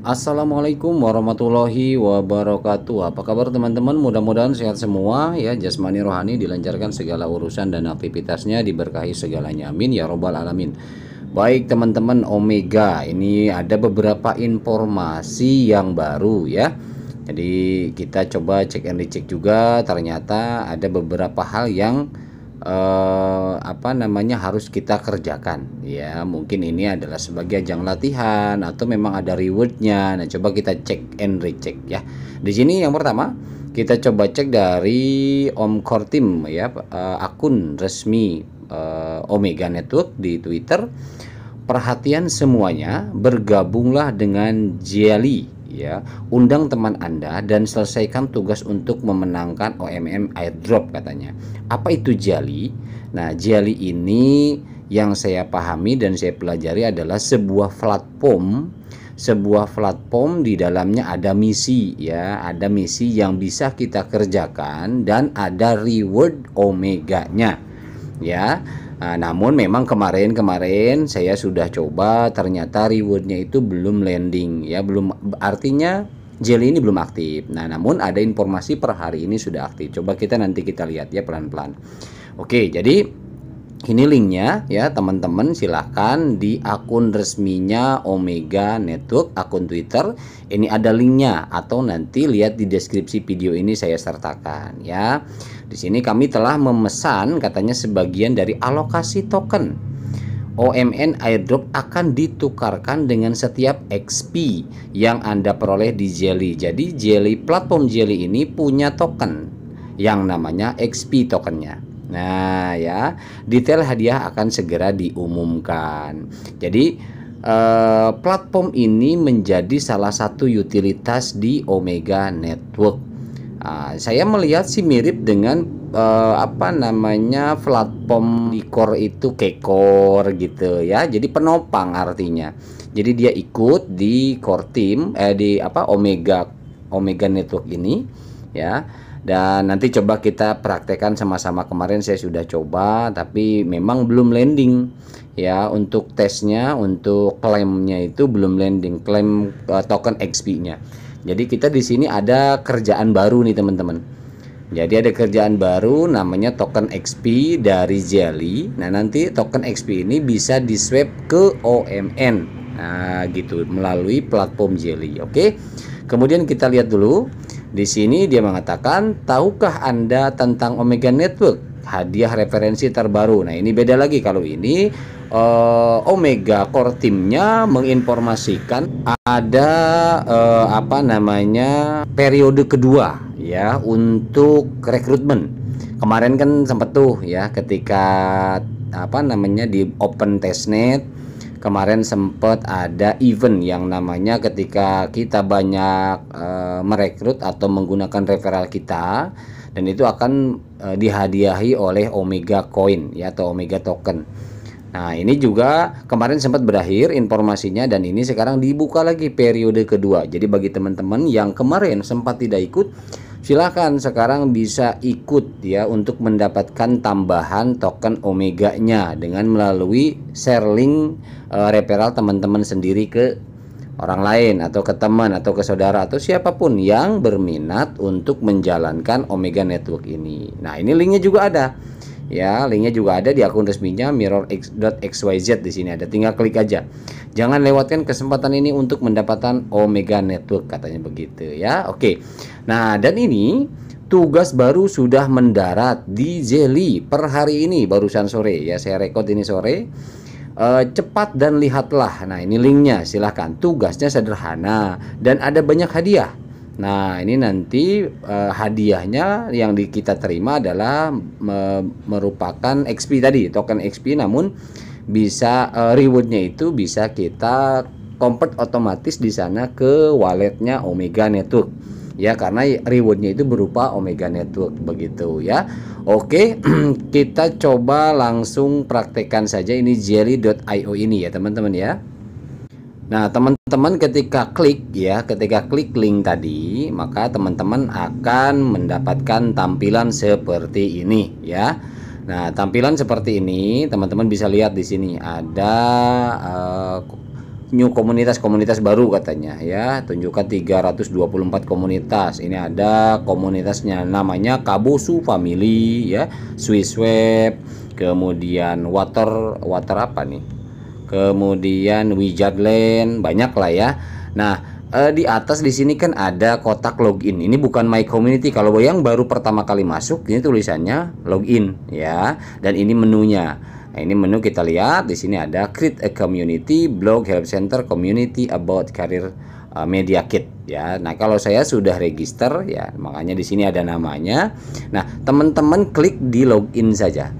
Assalamualaikum warahmatullahi wabarakatuh. Apa kabar teman-teman? Mudah-mudahan sehat semua ya. Jasmani rohani dilancarkan segala urusan dan aktivitasnya diberkahi segalanya. Amin ya robbal alamin. Baik teman-teman Omega, ini ada beberapa informasi yang baru ya. Jadi kita coba cek and recheck juga ternyata ada beberapa hal yang eh, apa namanya harus kita kerjakan ya mungkin ini adalah sebagai ajang latihan atau memang ada rewardnya nah coba kita cek and recheck ya di sini yang pertama kita coba cek dari Om Kortim ya eh, akun resmi eh, Omega Network di Twitter perhatian semuanya bergabunglah dengan Jelly ya undang teman anda dan selesaikan tugas untuk memenangkan OMM airdrop katanya apa itu jali nah jali ini yang saya pahami dan saya pelajari adalah sebuah platform sebuah platform di dalamnya ada misi ya ada misi yang bisa kita kerjakan dan ada reward omeganya ya Nah, namun memang kemarin-kemarin saya sudah coba ternyata rewardnya itu belum landing ya belum artinya jelly ini belum aktif. Nah namun ada informasi per hari ini sudah aktif. Coba kita nanti kita lihat ya pelan-pelan. Oke jadi ini linknya ya teman-teman silahkan di akun resminya Omega Network akun Twitter ini ada linknya atau nanti lihat di deskripsi video ini saya sertakan ya di sini kami telah memesan katanya sebagian dari alokasi token OMN airdrop akan ditukarkan dengan setiap XP yang Anda peroleh di Jelly. Jadi Jelly platform Jelly ini punya token yang namanya XP tokennya. Nah, ya, detail hadiah akan segera diumumkan. Jadi, eh, platform ini menjadi salah satu utilitas di Omega Network. Nah, saya melihat sih mirip dengan eh, apa namanya platform di core itu kekor gitu ya. Jadi penopang artinya. Jadi dia ikut di core team eh di apa Omega Omega Network ini ya dan nanti coba kita praktekkan sama-sama kemarin saya sudah coba tapi memang belum landing ya untuk tesnya untuk klaimnya itu belum landing klaim uh, eh, token XP nya jadi kita di sini ada kerjaan baru nih teman-teman jadi ada kerjaan baru namanya token XP dari Jelly nah nanti token XP ini bisa di swap ke OMN nah gitu melalui platform Jelly oke kemudian kita lihat dulu di sini dia mengatakan, tahukah Anda tentang Omega Network? Hadiah referensi terbaru. Nah ini beda lagi kalau ini uh, Omega Core timnya menginformasikan ada uh, apa namanya periode kedua ya untuk rekrutmen. Kemarin kan sempat tuh ya ketika apa namanya di open testnet kemarin sempat ada event yang namanya ketika kita banyak e, merekrut atau menggunakan referral kita dan itu akan e, dihadiahi oleh Omega Coin ya atau Omega Token. Nah, ini juga kemarin sempat berakhir informasinya dan ini sekarang dibuka lagi periode kedua. Jadi bagi teman-teman yang kemarin sempat tidak ikut silahkan sekarang bisa ikut ya untuk mendapatkan tambahan token omeganya dengan melalui share link e, eh, referral teman-teman sendiri ke orang lain atau ke teman atau ke saudara atau siapapun yang berminat untuk menjalankan Omega Network ini. Nah, ini linknya juga ada ya linknya juga ada di akun resminya mirror x.xyz di sini ada tinggal klik aja jangan lewatkan kesempatan ini untuk mendapatkan Omega Network katanya begitu ya oke nah dan ini tugas baru sudah mendarat di Jelly per hari ini barusan sore ya saya rekod ini sore e, cepat dan lihatlah nah ini linknya silahkan tugasnya sederhana dan ada banyak hadiah Nah, ini nanti uh, hadiahnya yang di, kita terima adalah me, merupakan XP tadi, token XP namun bisa uh, rewardnya itu bisa kita convert otomatis di sana ke walletnya Omega Network ya karena rewardnya itu berupa Omega Network begitu ya Oke kita coba langsung praktekkan saja ini jelly.io ini ya teman-teman ya Nah teman teman ketika klik ya ketika klik link tadi maka teman-teman akan mendapatkan tampilan seperti ini ya Nah tampilan seperti ini teman-teman bisa lihat di sini ada uh, new komunitas-komunitas baru katanya ya tunjukkan 324 komunitas ini ada komunitasnya namanya Kabusu Family ya Swiss Web kemudian water water apa nih kemudian Wijadlen banyak lah ya nah eh, di atas di sini kan ada kotak login ini bukan my community kalau yang baru pertama kali masuk ini tulisannya login ya dan ini menunya Nah, ini menu kita lihat di sini ada create a community, blog help center, community about career uh, media kit ya. Nah, kalau saya sudah register ya, makanya di sini ada namanya. Nah, teman-teman klik di login saja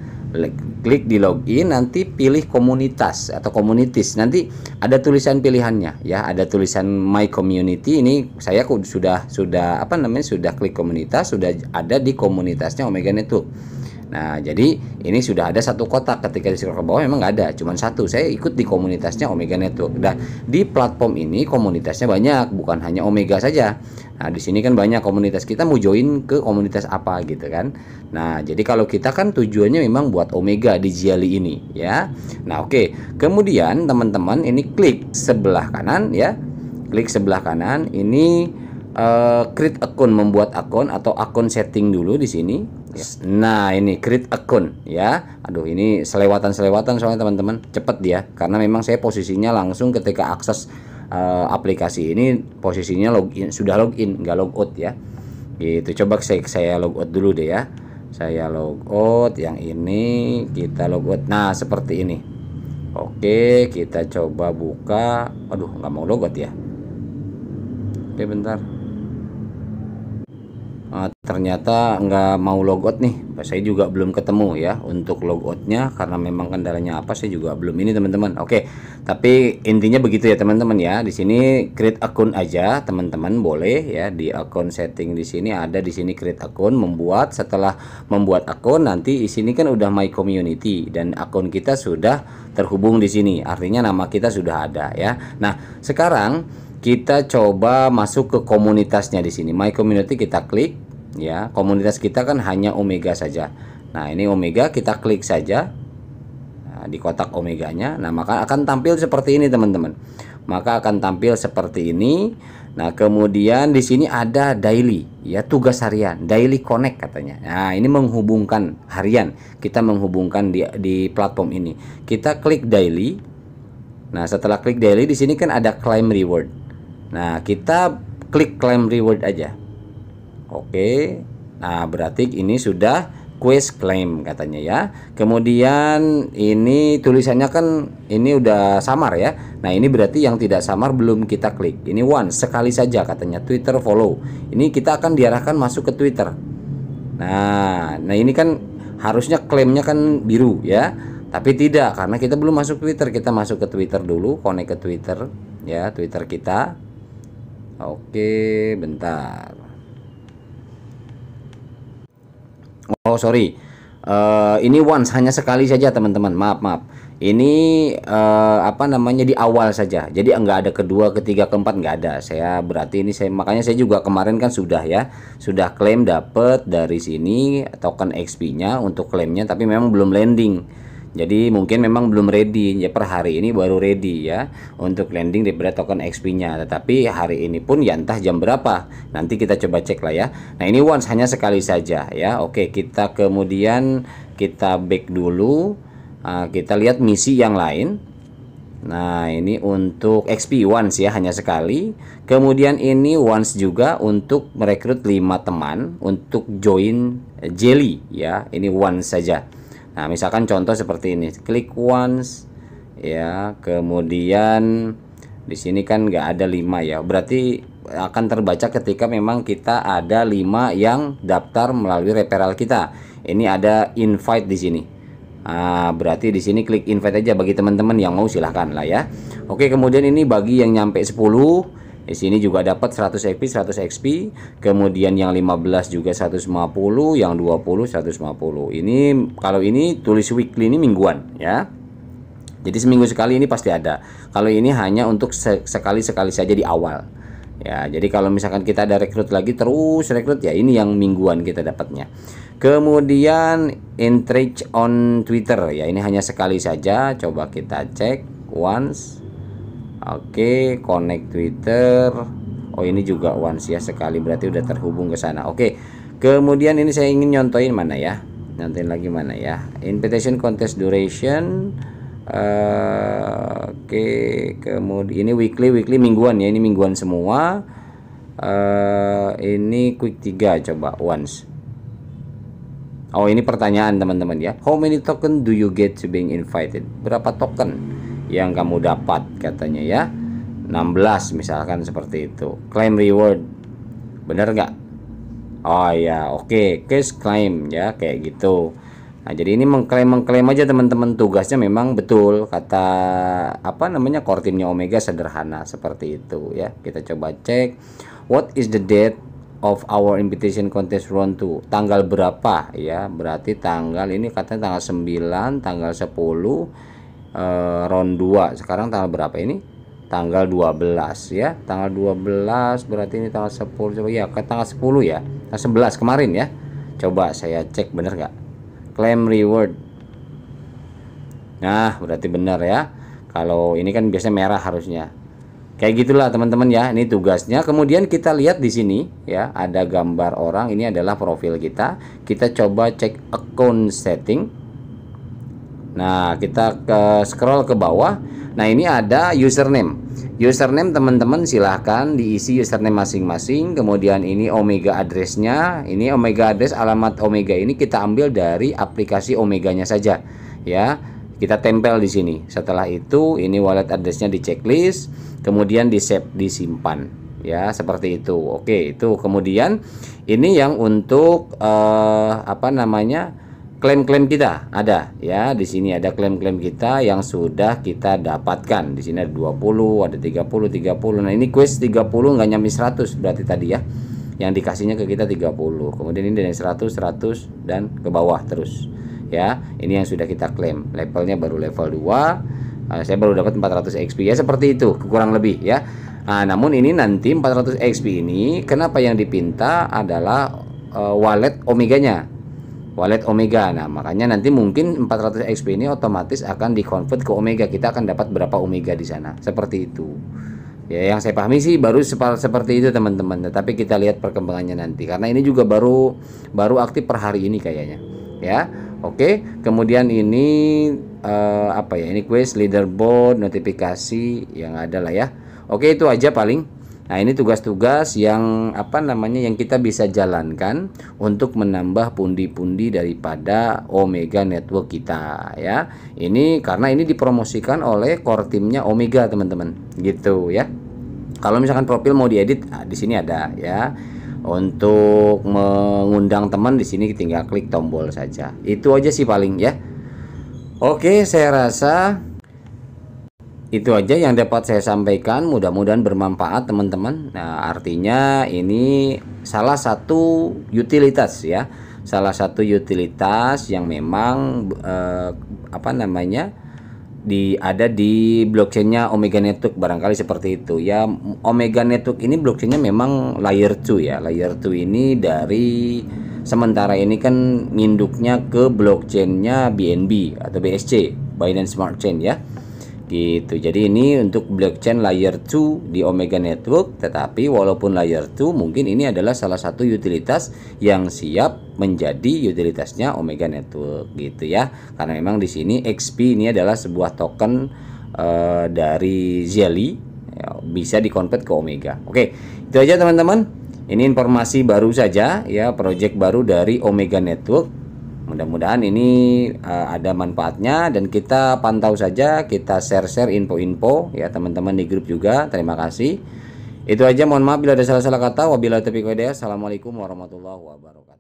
klik di login nanti pilih komunitas atau komunitis nanti ada tulisan pilihannya ya ada tulisan my community ini saya sudah sudah apa namanya sudah klik komunitas sudah ada di komunitasnya Omega Network Nah, jadi ini sudah ada satu kotak ketika di scroll ke bawah memang nggak ada, cuman satu. Saya ikut di komunitasnya Omega Network. Dan nah, di platform ini komunitasnya banyak, bukan hanya Omega saja. Nah, di sini kan banyak komunitas. Kita mau join ke komunitas apa gitu kan. Nah, jadi kalau kita kan tujuannya memang buat Omega di Jiali e ini ya. Nah, oke. Okay. Kemudian teman-teman ini klik sebelah kanan ya. Klik sebelah kanan ini uh, create akun membuat akun atau akun setting dulu di sini Nah, ini create account ya. Aduh, ini selewatan-selewatan soalnya teman-teman, cepet dia karena memang saya posisinya langsung ketika akses uh, aplikasi ini posisinya login sudah login, nggak logout ya. Gitu. Coba saya saya logout dulu deh ya. Saya logout yang ini, kita logout Nah, seperti ini. Oke, kita coba buka. Aduh, nggak mau logout ya. Oke, bentar. Ah, ternyata nggak mau logout nih saya juga belum ketemu ya untuk logoutnya karena memang kendalanya apa saya juga belum ini teman-teman oke tapi intinya begitu ya teman-teman ya di sini create akun aja teman-teman boleh ya di akun setting di sini ada di sini create akun membuat setelah membuat akun nanti di sini kan udah my community dan akun kita sudah terhubung di sini artinya nama kita sudah ada ya nah sekarang kita coba masuk ke komunitasnya di sini my community kita klik ya komunitas kita kan hanya omega saja nah ini omega kita klik saja nah, di kotak omeganya nah maka akan tampil seperti ini teman-teman maka akan tampil seperti ini nah kemudian di sini ada daily ya tugas harian daily connect katanya nah ini menghubungkan harian kita menghubungkan di, di platform ini kita klik daily nah setelah klik daily di sini kan ada claim reward Nah, kita klik claim reward aja. Oke. Nah, berarti ini sudah quest claim katanya ya. Kemudian ini tulisannya kan ini udah samar ya. Nah, ini berarti yang tidak samar belum kita klik. Ini one sekali saja katanya Twitter follow. Ini kita akan diarahkan masuk ke Twitter. Nah, nah ini kan harusnya klaimnya kan biru ya. Tapi tidak karena kita belum masuk Twitter, kita masuk ke Twitter dulu, connect ke Twitter ya, Twitter kita. Oke, bentar. Oh, sorry. Uh, ini once hanya sekali saja, teman-teman. Maaf, maaf. Ini uh, apa namanya di awal saja. Jadi enggak ada kedua, ketiga, keempat enggak ada. Saya berarti ini saya makanya saya juga kemarin kan sudah ya, sudah klaim dapet dari sini token XP-nya untuk klaimnya tapi memang belum landing jadi mungkin memang belum ready ya per hari ini baru ready ya untuk landing daripada token XP-nya. Tetapi hari ini pun ya entah jam berapa. Nanti kita coba cek lah ya. Nah, ini once hanya sekali saja ya. Oke, kita kemudian kita back dulu. Ah, kita lihat misi yang lain. Nah, ini untuk XP once ya hanya sekali. Kemudian ini once juga untuk merekrut 5 teman untuk join Jelly ya. Ini once saja. Nah, misalkan contoh seperti ini, klik once ya, kemudian di sini kan nggak ada lima ya. Berarti akan terbaca ketika memang kita ada lima yang daftar melalui referral kita. Ini ada invite di sini. Nah, berarti di sini klik invite aja bagi teman-teman yang mau silahkan lah ya. Oke, kemudian ini bagi yang nyampe 10 di sini juga dapat 100 XP, 100 XP. Kemudian yang 15 juga 150, yang 20 150. Ini kalau ini tulis weekly ini mingguan ya. Jadi seminggu sekali ini pasti ada. Kalau ini hanya untuk sekali-sekali saja di awal. Ya, jadi kalau misalkan kita ada rekrut lagi terus rekrut ya ini yang mingguan kita dapatnya. Kemudian entrage on Twitter ya ini hanya sekali saja. Coba kita cek once Oke, connect Twitter. Oh, ini juga once ya sekali berarti udah terhubung ke sana. Oke. Kemudian ini saya ingin nyontoin mana ya? Nyontoin lagi mana ya? Invitation contest duration Uh, Oke, okay. kemudian ini weekly, weekly mingguan ya, ini mingguan semua. Uh, ini quick 3 coba once. Oh, ini pertanyaan teman-teman ya. How many token do you get to being invited? Berapa token yang kamu dapat katanya ya 16 misalkan seperti itu claim reward bener nggak Oh ya oke okay. case claim ya kayak gitu Nah jadi ini mengklaim mengklaim aja teman-teman tugasnya memang betul kata apa namanya core Omega sederhana seperti itu ya kita coba cek what is the date of our invitation contest round 2 tanggal berapa ya berarti tanggal ini katanya tanggal 9 tanggal 10 eh, round 2 sekarang tanggal berapa ini tanggal 12 ya tanggal 12 berarti ini tanggal 10 coba ya ke tanggal 10 ya tanggal 11 kemarin ya coba saya cek bener nggak claim reward nah berarti bener ya kalau ini kan biasanya merah harusnya kayak gitulah teman-teman ya ini tugasnya kemudian kita lihat di sini ya ada gambar orang ini adalah profil kita kita coba cek account setting Nah, kita ke scroll ke bawah. Nah, ini ada username. Username teman-teman silahkan diisi username masing-masing. Kemudian ini Omega addressnya. Ini Omega address alamat Omega ini kita ambil dari aplikasi Omeganya saja, ya. Kita tempel di sini. Setelah itu ini wallet addressnya di checklist, kemudian di save disimpan, ya seperti itu. Oke, itu kemudian ini yang untuk eh, apa namanya? klaim-klaim kita ada ya di sini ada klaim-klaim kita yang sudah kita dapatkan di sini ada 20 ada 30 30 nah ini tiga 30 nggak nyampe 100 berarti tadi ya yang dikasihnya ke kita 30 kemudian ini dari 100 100 dan ke bawah terus ya ini yang sudah kita klaim levelnya baru level 2 uh, eh, saya baru dapat 400 XP ya seperti itu kurang lebih ya nah, namun ini nanti 400 XP ini kenapa yang dipinta adalah eh, wallet omeganya wallet Omega. Nah, makanya nanti mungkin 400 XP ini otomatis akan di-convert ke Omega. Kita akan dapat berapa Omega di sana. Seperti itu. Ya, yang saya pahami sih baru seperti itu teman-teman. tapi kita lihat perkembangannya nanti karena ini juga baru baru aktif per hari ini kayaknya. Ya. Oke, kemudian ini uh, apa ya? Ini quest leaderboard, notifikasi yang ada lah ya. Oke, itu aja paling Nah, ini tugas-tugas yang apa namanya yang kita bisa jalankan untuk menambah pundi-pundi daripada Omega Network kita ya. Ini karena ini dipromosikan oleh core timnya Omega, teman-teman. Gitu ya. Kalau misalkan profil mau diedit, nah, di sini ada ya. Untuk mengundang teman di sini tinggal klik tombol saja. Itu aja sih paling ya. Oke, saya rasa itu aja yang dapat saya sampaikan. Mudah-mudahan bermanfaat, teman-teman. Nah, artinya ini salah satu utilitas ya, salah satu utilitas yang memang eh, apa namanya di ada di blockchainnya Omega Network barangkali seperti itu ya Omega Network ini blockchainnya memang layer 2 ya layer 2 ini dari sementara ini kan nginduknya ke blockchainnya BNB atau BSC Binance Smart Chain ya gitu jadi ini untuk blockchain layer 2 di Omega Network tetapi walaupun layer 2 mungkin ini adalah salah satu utilitas yang siap menjadi utilitasnya Omega Network gitu ya karena memang di sini XP ini adalah sebuah token uh, dari Jelly ya, bisa dikonvert ke Omega oke itu aja teman-teman ini informasi baru saja ya project baru dari Omega Network Mudah-mudahan ini uh, ada manfaatnya dan kita pantau saja, kita share-share info-info ya teman-teman di grup juga. Terima kasih. Itu aja mohon maaf bila ada salah-salah kata. Wabillahi taufiq Assalamualaikum warahmatullahi wabarakatuh.